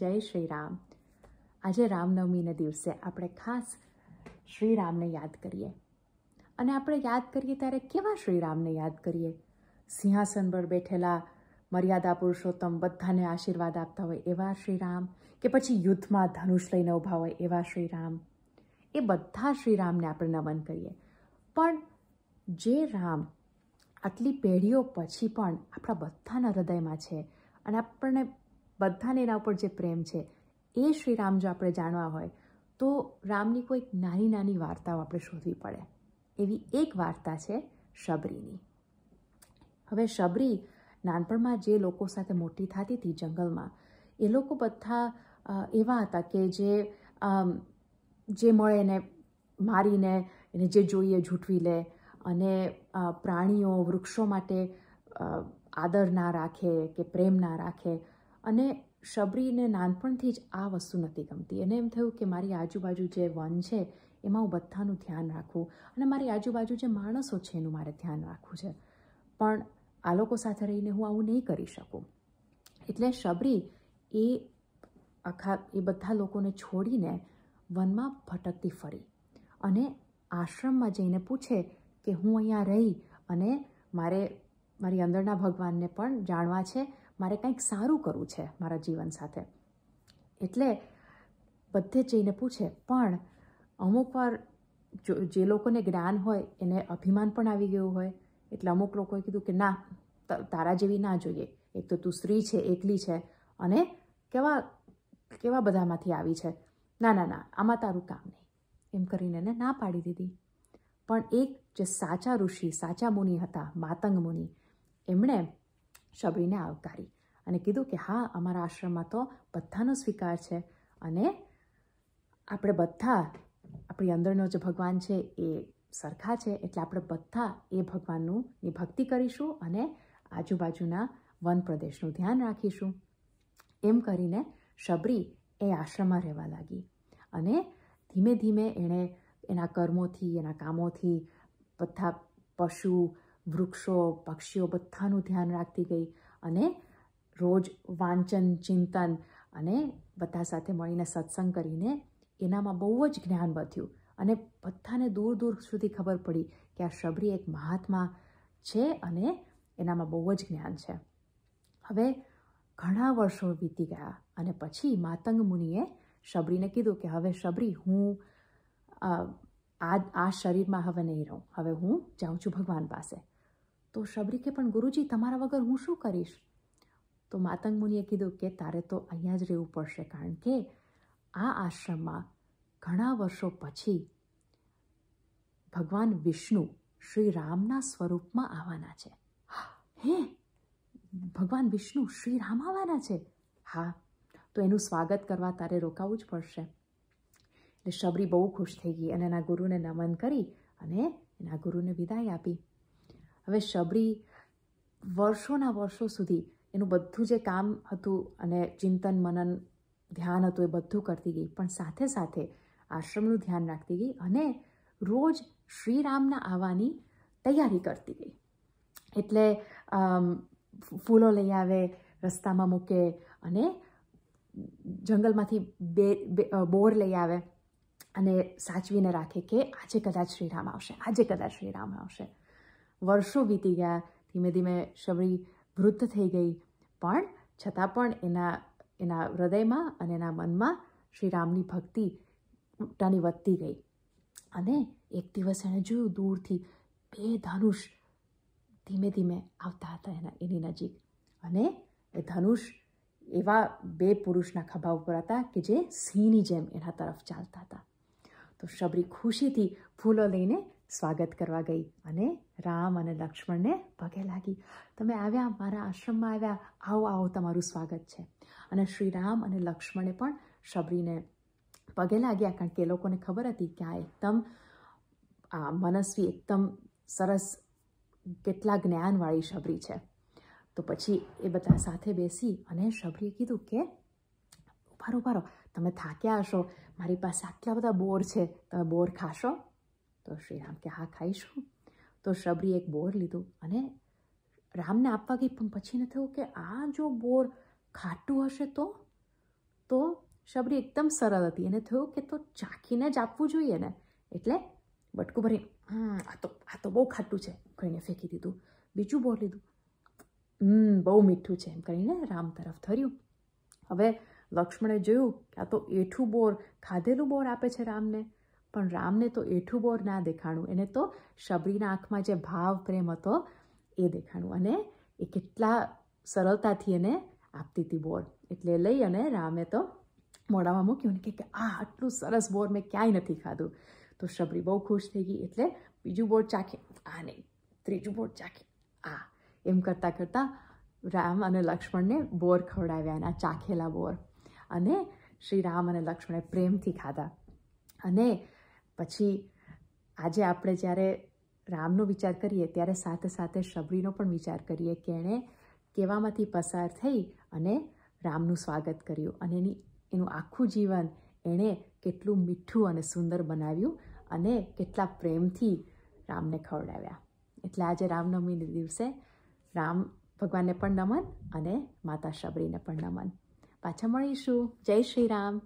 જય શ્રી રામ આજે રામનવમીના દિવસે આપણે ખાસ શ્રીરામને યાદ કરીએ અને આપણે યાદ કરીએ ત્યારે કેવા શ્રીરામને યાદ કરીએ સિંહાસન પર બેઠેલા મર્યાદા પુરુષોત્તમ બધાને આશીર્વાદ આપતા હોય એવા શ્રી રામ કે પછી યુદ્ધમાં ધનુષ લઈને ઊભા હોય એવા શ્રી રામ એ બધા શ્રીરામને આપણે નમન કરીએ પણ જે રામ આટલી પેઢીઓ પછી પણ આપણા બધાના હૃદયમાં છે અને આપણને બધાને એના ઉપર જે પ્રેમ છે એ શ્રી રામ જો આપણે જાણવા હોય તો રામની કોઈક નાની નાની વાર્તાઓ આપણે શોધવી પડે એવી એક વાર્તા છે શબરીની હવે શબરી નાનપણમાં જે લોકો સાથે મોટી થતી હતી જંગલમાં એ લોકો બધા એવા હતા કે જે જે મળે એને મારીને એને જે જોઈએ ઝૂંટવી લે અને પ્રાણીઓ વૃક્ષો માટે આદર ના રાખે કે પ્રેમ ના રાખે અને શબરીને નાનપણથી જ આ વસ્તુ નથી ગમતી એને એમ થયું કે મારી આજુબાજુ જે વન છે એમાં હું બધાનું ધ્યાન રાખવું અને મારી આજુબાજુ જે માણસો છે એનું મારે ધ્યાન રાખવું છે પણ આ લોકો સાથે રહીને હું આવું નહીં કરી શકું એટલે શબરી એ આખા એ બધા લોકોને છોડીને વનમાં ભટકતી ફરી અને આશ્રમમાં જઈને પૂછે કે હું અહીંયા રહી અને મારે મારી અંદરના ભગવાનને પણ જાણવા છે મારે કંઈક સારું કરવું છે મારા જીવન સાથે એટલે બધે જઈને પૂછે પણ અમુકવાર જો જે લોકોને જ્ઞાન હોય એને અભિમાન પણ આવી ગયું હોય એટલે અમુક લોકોએ કીધું કે ના તારા જેવી ના જોઈએ એક તો તું સ્ત્રી છે એકલી છે અને કેવા કેવા બધામાંથી આવી છે ના ના ના આમાં તારું કામ નહીં એમ કરીને એને ના પાડી દીધી પણ એક જે સાચા ઋષિ સાચા મુનિ હતા માતંગ મુનિ એમણે શબરીને આવકારી અને કીધું કે હા અમારા આશ્રમમાં તો બધાનો સ્વીકાર છે અને આપણે બધા આપણી અંદરનો જે ભગવાન છે એ સરખા છે એટલે આપણે બધા એ ભગવાનનું ભક્તિ કરીશું અને આજુબાજુના વન પ્રદેશનું ધ્યાન રાખીશું એમ કરીને શબરી એ આશ્રમમાં રહેવા લાગી અને ધીમે ધીમે એણે એના કર્મોથી એના કામોથી બધા પશુ વૃક્ષો પક્ષીઓ બધાનું ધ્યાન રાખતી ગઈ અને રોજ વાંચન ચિંતન અને બધા સાથે મળીને સત્સંગ કરીને એનામાં બહુ જ જ્ઞાન વધ્યું અને બધાને દૂર દૂર સુધી ખબર પડી કે આ શબરી એક મહાત્મા છે અને એનામાં બહુ જ જ્ઞાન છે હવે ઘણા વર્ષો વીતી ગયા અને પછી માતંગ મુનિએ શબરીને કીધું કે હવે શબરી હું આ આ શરીરમાં હવે નહીં રહું હવે હું જાઉં છું ભગવાન પાસે તો શબરીકે પણ ગુરુજી તમારા વગર હું શું કરીશ તો માતંગ મુનિએ કીધું કે તારે તો અહીંયા જ રહેવું પડશે કારણ કે આ આશ્રમમાં ઘણા વર્ષો પછી ભગવાન વિષ્ણુ શ્રી રામના સ્વરૂપમાં આવવાના છે હે ભગવાન વિષ્ણુ શ્રી રામ આવવાના છે હા તો એનું સ્વાગત કરવા તારે રોકાવું જ પડશે એટલે શબરી બહુ ખુશ થઈ ગઈ અને એના ગુરુને નમન કરી અને એના ગુરુને વિદાય આપી હવે શબરી વર્ષોના વર્ષો સુધી એનું બધું જે કામ હતું અને ચિંતન મનન ધ્યાન હતું એ બધું કરતી ગઈ પણ સાથે સાથે આશ્રમનું ધ્યાન રાખતી ગઈ અને રોજ શ્રીરામના આવવાની તૈયારી કરતી ગઈ એટલે ફૂલો લઈ આવે રસ્તામાં મૂકે અને જંગલમાંથી બે બોર લઈ આવે અને સાચવીને રાખે કે આજે કદાચ શ્રીરામ આવશે આજે કદાચ શ્રીરામ આવશે વર્ષો વીતી ગયા ધીમે ધીમે શબરી વૃદ્ધ થઈ ગઈ પણ છતાં પણ એના એના હૃદયમાં અને એના મનમાં શ્રી રામની ભક્તિ ટાની વધતી ગઈ અને એક દિવસ એણે જોયું દૂરથી બે ધનુષ ધીમે ધીમે આવતા હતા એના એની નજીક અને એ ધનુષ એવા બે પુરુષના ખભા ઉપર હતા કે જે સિંહની જેમ એના તરફ ચાલતા હતા તો શબરી ખુશીથી ફૂલો લઈને સ્વાગત કરવા ગઈ અને રામ અને લક્ષ્મણને પગે લાગી તમે આવ્યા મારા આશ્રમમાં આવ્યા આવો આવો તમારું સ્વાગત છે અને શ્રી રામ અને લક્ષ્મણે પણ શબરીને પગે લાગ્યા કારણ કે એ લોકોને ખબર હતી કે આ એકદમ મનસ્વી એકદમ સરસ કેટલા જ્ઞાનવાળી શબરી છે તો પછી એ બધા સાથે બેસી અને શબરીએ કીધું કે ઉભારો ઉભારો તમે થાક્યા હશો મારી પાસે આટલા બધા બોર છે તમે બોર ખાશો તો શ્રીરામ કે હા ખાઈશું તો શબરી એક બોર લીધું અને રામને આપવા ગઈ પણ પછીને થયું કે આ જો બોર ખાટું હશે તો તો શબરી એકદમ સરળ હતી એને થયું કે તો ચાખીને જ આપવું જોઈએ ને એટલે બટકું ભરી આ તો આ તો બહુ ખાટું છે કરીને ફેંકી દીધું બીજું બોર લીધું હમ બહુ મીઠું છે એમ કરીને રામ તરફ ધર્યું હવે લક્ષ્મણે જોયું કે આ તો એઠું બોર ખાધેલું બોર આપે છે રામને પણ રામને તો એઠું બોર ના દેખાણું એને તો શબરીના આંખમાં જે ભાવ પ્રેમ હતો એ દેખાણું અને એ કેટલા સરળતાથી એને આપતી હતી બોર એટલે લઈ અને રામે તો મોડામાં મૂક્યું અને કે આ આટલું સરસ બોર મેં ક્યાંય નથી ખાધું તો શબરી બહુ ખુશ થઈ ગઈ એટલે બીજું બોર ચાખે આ નહીં ત્રીજું બોર ચાખે આ એમ કરતાં કરતાં રામ અને લક્ષ્મણને બોર ખવડાવ્યા એના ચાખેલા બોર અને શ્રી રામ અને લક્ષ્મણે પ્રેમથી ખાધા અને પછી આજે આપણે જ્યારે રામનો વિચાર કરીએ ત્યારે સાથે સાથે શબરીનો પણ વિચાર કરીએ કે એણે કેવામાંથી પસાર થઈ અને રામનું સ્વાગત કર્યું અને એની એનું આખું જીવન એણે કેટલું મીઠું અને સુંદર બનાવ્યું અને કેટલા પ્રેમથી રામને ખવડાવ્યા એટલે આજે રામનવમીને દિવસે રામ ભગવાનને પણ નમન અને માતા શબરીને પણ નમન પાછા મળીશું જય શ્રી રામ